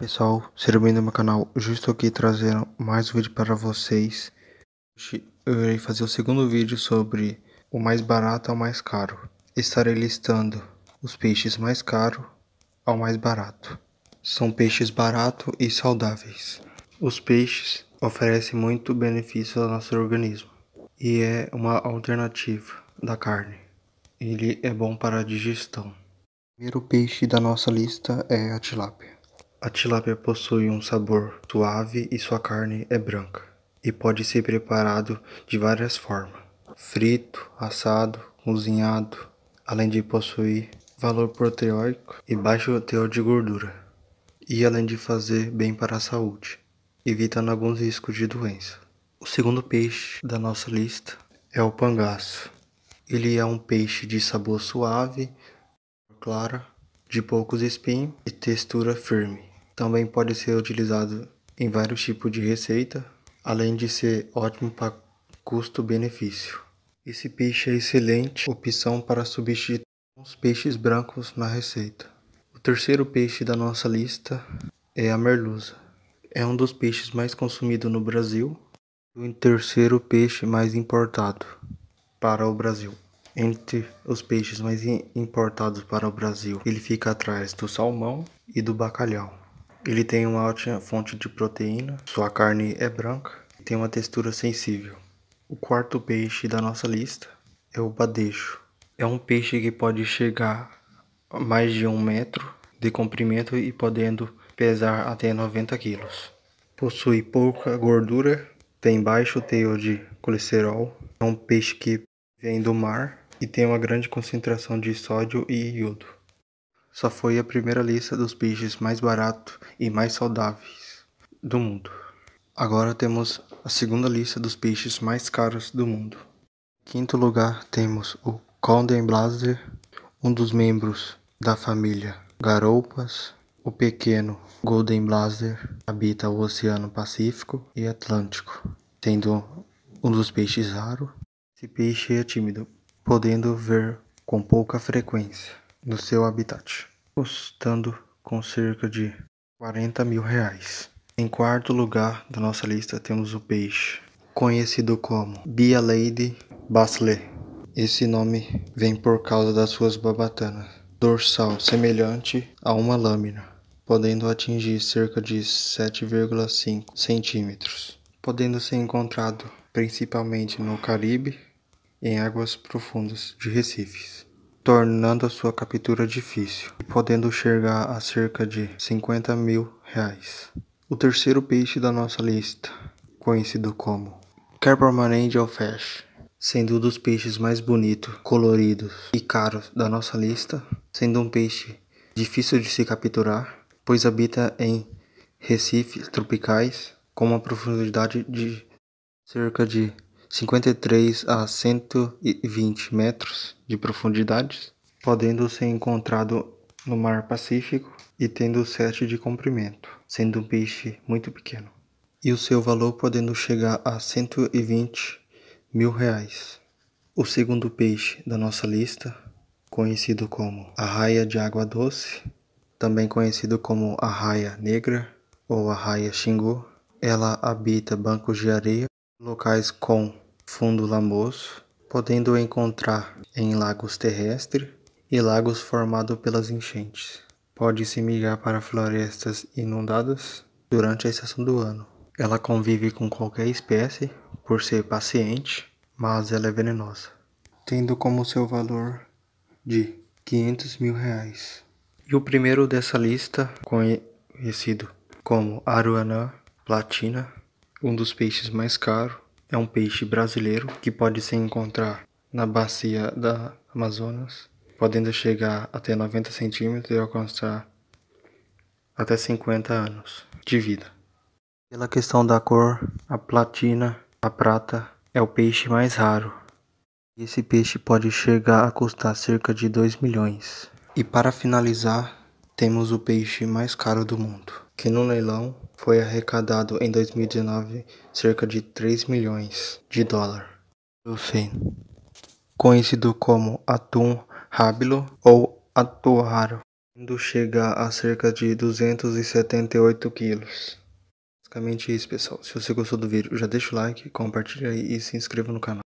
Pessoal, sejam bem-vindos ao meu canal, hoje estou aqui trazendo mais um vídeo para vocês Hoje eu irei fazer o segundo vídeo sobre o mais barato ao mais caro Estarei listando os peixes mais caros ao mais barato São peixes baratos e saudáveis Os peixes oferecem muito benefício ao nosso organismo E é uma alternativa da carne Ele é bom para a digestão o primeiro peixe da nossa lista é a tilápia a tilápia possui um sabor suave e sua carne é branca e pode ser preparado de várias formas: frito, assado, cozinhado, além de possuir valor proteico e baixo teor de gordura, e além de fazer bem para a saúde, evitando alguns riscos de doença. O segundo peixe da nossa lista é o pangaço. Ele é um peixe de sabor suave, clara, de poucos espinhos e textura firme também pode ser utilizado em vários tipos de receita, além de ser ótimo para custo-benefício. Esse peixe é excelente opção para substituir os peixes brancos na receita. O terceiro peixe da nossa lista é a merluza. É um dos peixes mais consumidos no Brasil e o terceiro peixe mais importado para o Brasil. Entre os peixes mais importados para o Brasil, ele fica atrás do salmão e do bacalhau. Ele tem uma alta fonte de proteína, sua carne é branca e tem uma textura sensível. O quarto peixe da nossa lista é o badejo. É um peixe que pode chegar a mais de um metro de comprimento e podendo pesar até 90 quilos. Possui pouca gordura, tem baixo teor de colesterol, é um peixe que vem do mar e tem uma grande concentração de sódio e iodo só foi a primeira lista dos peixes mais baratos e mais saudáveis do mundo. Agora temos a segunda lista dos peixes mais caros do mundo. Em quinto lugar temos o Golden Blazer, um dos membros da família Garoupas. O pequeno Golden Blazer habita o Oceano Pacífico e Atlântico, sendo um dos peixes raros. Esse peixe é tímido, podendo ver com pouca frequência no seu habitat, custando com cerca de 40 mil reais. Em quarto lugar da nossa lista temos o peixe, conhecido como Bia Lady Basle. Esse nome vem por causa das suas babatanas, dorsal semelhante a uma lâmina, podendo atingir cerca de 7,5 centímetros, podendo ser encontrado principalmente no Caribe, em águas profundas de recifes tornando a sua captura difícil, podendo chegar a cerca de 50 mil reais. O terceiro peixe da nossa lista, conhecido como Carpalman Angel Fish, sendo um dos peixes mais bonitos, coloridos e caros da nossa lista, sendo um peixe difícil de se capturar, pois habita em recifes tropicais com uma profundidade de cerca de 53 a 120 metros de profundidade, podendo ser encontrado no mar Pacífico e tendo 7 de comprimento, sendo um peixe muito pequeno, e o seu valor podendo chegar a 120 mil reais. O segundo peixe da nossa lista, conhecido como arraia de água doce, também conhecido como arraia negra ou arraia xingu, ela habita bancos de areia locais com fundo lamoso, podendo encontrar em lagos terrestres e lagos formados pelas enchentes. Pode-se migrar para florestas inundadas durante a estação do ano. Ela convive com qualquer espécie por ser paciente, mas ela é venenosa, tendo como seu valor de 500 mil reais. E o primeiro dessa lista, conhecido como Aruanã platina, um dos peixes mais caros é um peixe brasileiro que pode se encontrar na bacia da Amazonas, podendo chegar até 90 centímetros e alcançar até 50 anos de vida. Pela questão da cor, a platina, a prata, é o peixe mais raro. Esse peixe pode chegar a custar cerca de 2 milhões. E para finalizar, temos o peixe mais caro do mundo que no leilão foi arrecadado em 2019 cerca de 3 milhões de dólares. Bluefin, conhecido como atum rábilo ou Atuaro, quando chega a cerca de 278 quilos. Basicamente é isso, pessoal. Se você gostou do vídeo, já deixa o like, compartilha e se inscreva no canal.